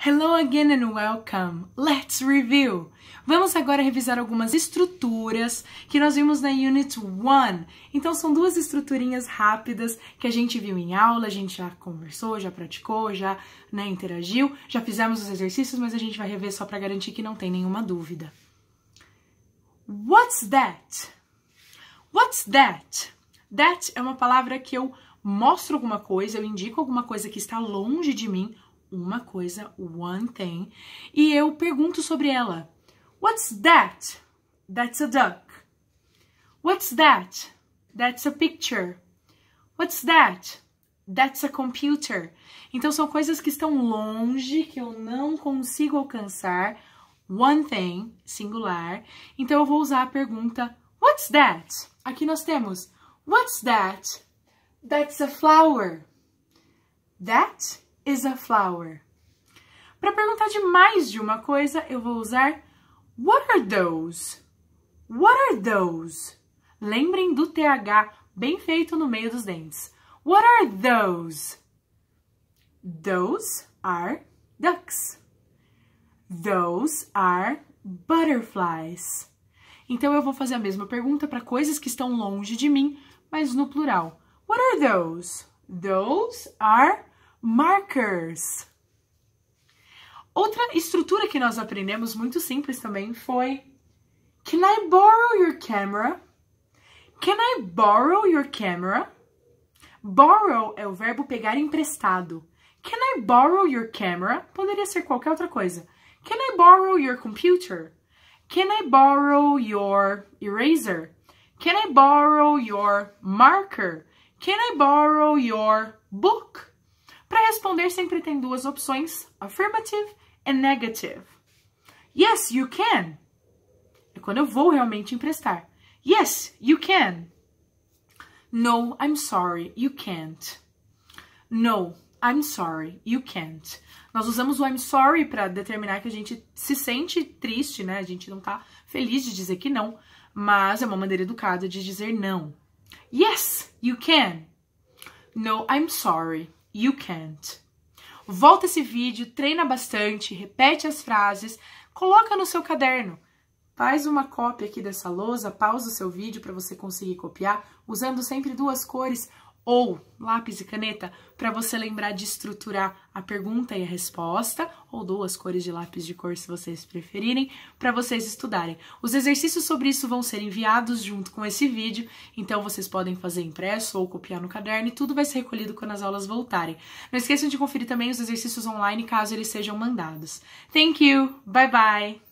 Hello again and welcome. Let's review. Vamos agora revisar algumas estruturas que nós vimos na Unit 1. Então são duas estruturinhas rápidas que a gente viu em aula, a gente já conversou, já praticou, já né, interagiu, já fizemos os exercícios, mas a gente vai rever só para garantir que não tem nenhuma dúvida. What's that? What's that? That é uma palavra que eu mostro alguma coisa, eu indico alguma coisa que está longe de mim uma coisa, one thing, e eu pergunto sobre ela. What's that? That's a duck. What's that? That's a picture. What's that? That's a computer. Então são coisas que estão longe, que eu não consigo alcançar. One thing, singular. Então eu vou usar a pergunta What's that? Aqui nós temos What's that? That's a flower. That is a flower. Para perguntar de mais de uma coisa, eu vou usar What are those? What are those? Lembrem do TH bem feito no meio dos dentes. What are those? Those are ducks. Those are butterflies. Então eu vou fazer a mesma pergunta para coisas que estão longe de mim, mas no plural. What are those? Those are markers. Outra estrutura que nós aprendemos muito simples também foi Can I borrow your camera? Can I borrow your camera? Borrow é o verbo pegar emprestado. Can I borrow your camera? Poderia ser qualquer outra coisa. Can I borrow your computer? Can I borrow your eraser? Can I borrow your marker? Can I borrow your book? Para responder, sempre tem duas opções, affirmative e negative. Yes, you can. É quando eu vou realmente emprestar. Yes, you can. No, I'm sorry, you can't. No, I'm sorry, you can't. Nós usamos o I'm sorry para determinar que a gente se sente triste, né? A gente não tá feliz de dizer que não, mas é uma maneira educada de dizer não. Yes, you can. No, I'm sorry, you can't. Volta esse vídeo, treina bastante, repete as frases, coloca no seu caderno. Faz uma cópia aqui dessa lousa, pausa o seu vídeo para você conseguir copiar, usando sempre duas cores ou lápis e caneta para você lembrar de estruturar a pergunta e a resposta, ou duas cores de lápis de cor se vocês preferirem, para vocês estudarem. Os exercícios sobre isso vão ser enviados junto com esse vídeo, então vocês podem fazer impresso ou copiar no caderno e tudo vai ser recolhido quando as aulas voltarem. Não esqueçam de conferir também os exercícios online caso eles sejam mandados. Thank you, bye bye!